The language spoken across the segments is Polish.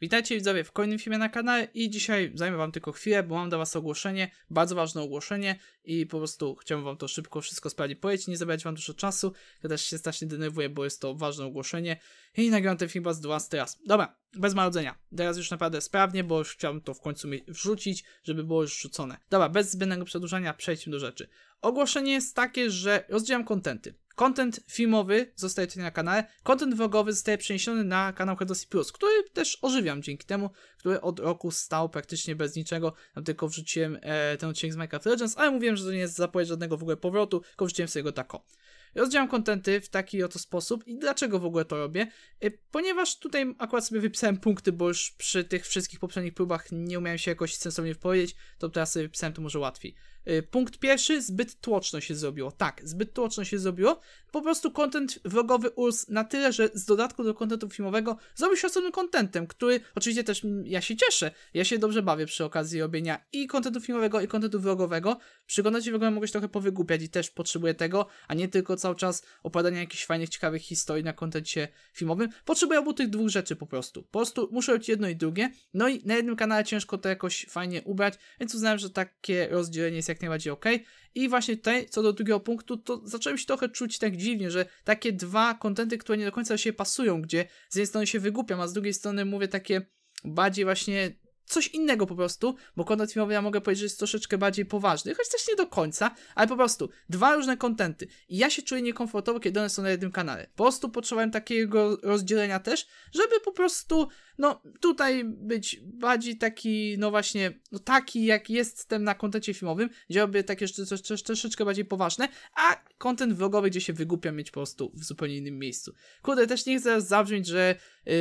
Witajcie widzowie w kolejnym filmie na kanale i dzisiaj zajmę wam tylko chwilę, bo mam dla was ogłoszenie, bardzo ważne ogłoszenie i po prostu chciałbym wam to szybko wszystko sprawdzić, powiedzieć, nie zabierać wam dużo czasu, ja też się strasznie denerwuję, bo jest to ważne ogłoszenie i nagram ten film z 12 raz. Dobra, bez marudzenia, teraz już naprawdę sprawnie, bo już chciałbym to w końcu wrzucić, żeby było już rzucone. Dobra, bez zbędnego przedłużania przejdźmy do rzeczy. Ogłoszenie jest takie, że rozdzielam kontenty. Kontent filmowy zostaje tutaj na kanale, kontent vlogowy zostaje przeniesiony na kanał Hedosi Plus, który też ożywiam dzięki temu, który od roku stał praktycznie bez niczego, tam tylko wrzuciłem e, ten odcinek z Minecraft Legends, ale mówiłem, że to nie jest zapowiedź żadnego w ogóle powrotu, tylko wrzuciłem sobie go tako. Rozdziałam kontenty w taki oto sposób i dlaczego w ogóle to robię? Y, ponieważ tutaj akurat sobie wypisałem punkty, bo już przy tych wszystkich poprzednich próbach nie umiałem się jakoś sensownie wypowiedzieć, to teraz sobie wypisałem to może łatwiej. Y, punkt pierwszy, zbyt tłoczno się zrobiło. Tak, zbyt tłoczno się zrobiło. Po prostu kontent wrogowy urósł na tyle, że z dodatku do kontentu filmowego zrobił się osobnym kontentem, który oczywiście też ja się cieszę. Ja się dobrze bawię przy okazji robienia i kontentu filmowego, i kontentu wrogowego. się w ogóle mogę się trochę powygłupiać i też potrzebuję tego, a nie tylko cały czas opowiadania jakichś fajnych, ciekawych historii na kontencie filmowym. Potrzebuję obu tych dwóch rzeczy po prostu. Po prostu muszę robić jedno i drugie. No i na jednym kanale ciężko to jakoś fajnie ubrać, więc uznałem, że takie rozdzielenie jest jak najbardziej ok. I właśnie tutaj, co do drugiego punktu, to zacząłem się trochę czuć tak dziwnie, że takie dwa kontenty, które nie do końca się pasują, gdzie z jednej strony się wygłupiam, a z drugiej strony mówię takie bardziej właśnie coś innego po prostu, bo kontent filmowy ja mogę powiedzieć, że jest troszeczkę bardziej poważny, choć też nie do końca, ale po prostu dwa różne kontenty i ja się czuję niekomfortowo, kiedy one są na jednym kanale. Po prostu potrzebowałem takiego rozdzielenia też, żeby po prostu, no tutaj być bardziej taki, no właśnie, no taki jak jestem na kontencie filmowym, gdzie robię takie rzeczy troszeczkę bardziej poważne, a kontent vlogowy, gdzie się wygłupiam mieć po prostu w zupełnie innym miejscu. Kurde, też nie chcę zabrzmieć, że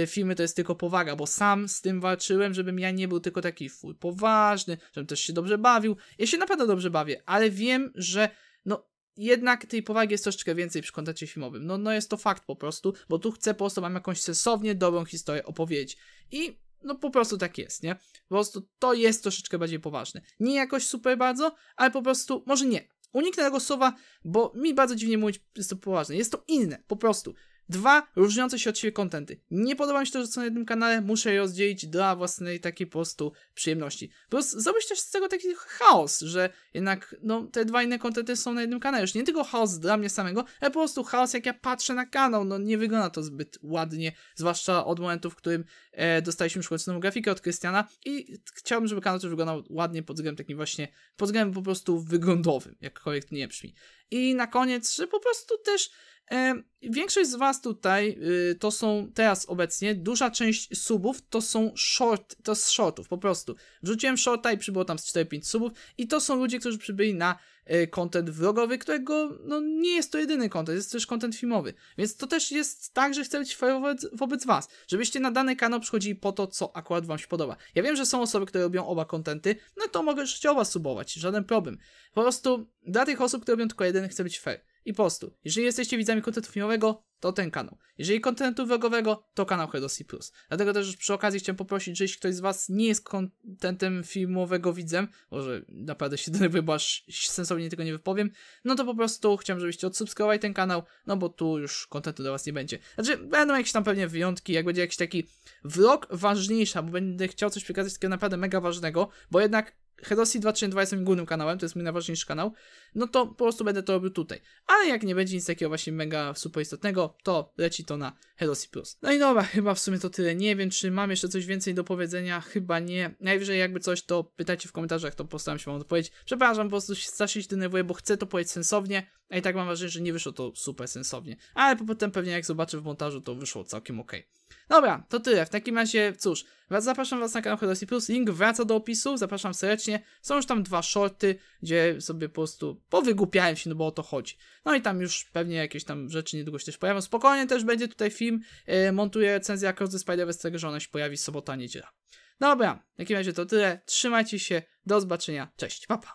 y, filmy to jest tylko powaga, bo sam z tym walczyłem, żebym ja nie był był tylko taki full poważny, żebym też się dobrze bawił. Ja się naprawdę dobrze bawię, ale wiem, że no jednak tej powagi jest troszeczkę więcej przy kontencie filmowym. No, no jest to fakt po prostu, bo tu chcę po prostu mam jakąś sensownie dobrą historię opowiedzieć. I no po prostu tak jest, nie? Po prostu to jest troszeczkę bardziej poważne. Nie jakoś super bardzo, ale po prostu, może nie. Uniknę tego słowa, bo mi bardzo dziwnie mówić, jest to poważne. Jest to inne, po prostu. Dwa różniące się od siebie kontenty. Nie podoba mi się to, że są na jednym kanale, muszę je rozdzielić dla własnej takiej po prostu przyjemności. Po prostu zrobić też z tego taki chaos, że jednak no, te dwa inne kontenty są na jednym kanale. Już nie tylko chaos dla mnie samego, ale po prostu chaos jak ja patrzę na kanał. No nie wygląda to zbyt ładnie, zwłaszcza od momentu, w którym e, dostaliśmy szkolną grafikę od Krystiana i chciałbym, żeby kanał też wyglądał ładnie pod względem takim właśnie, pod względem po prostu wyglądowym, jakkolwiek nie brzmi. I na koniec, że po prostu też e, większość z Was tutaj e, to są teraz obecnie, duża część subów to są short, to z shortów po prostu. Wrzuciłem shorta i przybyło tam z 4-5 subów i to są ludzie, którzy przybyli na E, content vlogowy, którego no, nie jest to jedyny content, jest też content filmowy. Więc to też jest tak, że chcę być fair wobec, wobec was, żebyście na dany kanał przychodzili po to, co akurat wam się podoba. Ja wiem, że są osoby, które robią oba kontenty, no to mogę oba subować, żaden problem. Po prostu dla tych osób, które robią tylko jeden, chcę być fair i postu. Jeżeli jesteście widzami kontentu filmowego, to ten kanał. Jeżeli kontentu vlogowego, to kanał Hedosi Plus. Dlatego też przy okazji chciałem poprosić, że jeśli ktoś z Was nie jest kontentem filmowego widzem, może naprawdę się denerwuję, bo aż sensownie tego nie wypowiem, no to po prostu chciałem, żebyście odsubskrybowali ten kanał, no bo tu już kontentu dla Was nie będzie. Znaczy, będą jakieś tam pewnie wyjątki, jak będzie jakiś taki vlog ważniejszy, bo będę chciał coś przekazać takiego naprawdę mega ważnego, bo jednak Herosi 2002 jest głównym kanałem, to jest mój najważniejszy kanał, no to po prostu będę to robił tutaj. Ale jak nie będzie nic takiego właśnie mega super istotnego, to leci to na Herosi Plus. No i dobra, chyba w sumie to tyle. Nie wiem, czy mam jeszcze coś więcej do powiedzenia, chyba nie. Najwyżej jakby coś, to pytajcie w komentarzach, to postaram się wam odpowiedzieć. Przepraszam, po prostu strasznie się denerwuję, bo chcę to powiedzieć sensownie, a i tak mam wrażenie, że nie wyszło to super sensownie. Ale potem pewnie jak zobaczę w montażu, to wyszło całkiem ok. Dobra, to tyle. W takim razie, cóż, zapraszam was na kanał Hedosi Plus. Link wraca do opisu, zapraszam serdecznie. Są już tam dwa shorty, gdzie sobie po prostu powygłupiałem się, no bo o to chodzi. No i tam już pewnie jakieś tam rzeczy niedługo się też pojawią. Spokojnie też będzie tutaj film. Yy, montuję recenzję Across the Spider-Verse, tego, że ona się pojawi sobota, niedziela. Dobra, w takim razie to tyle. Trzymajcie się, do zobaczenia, cześć, papa. Pa.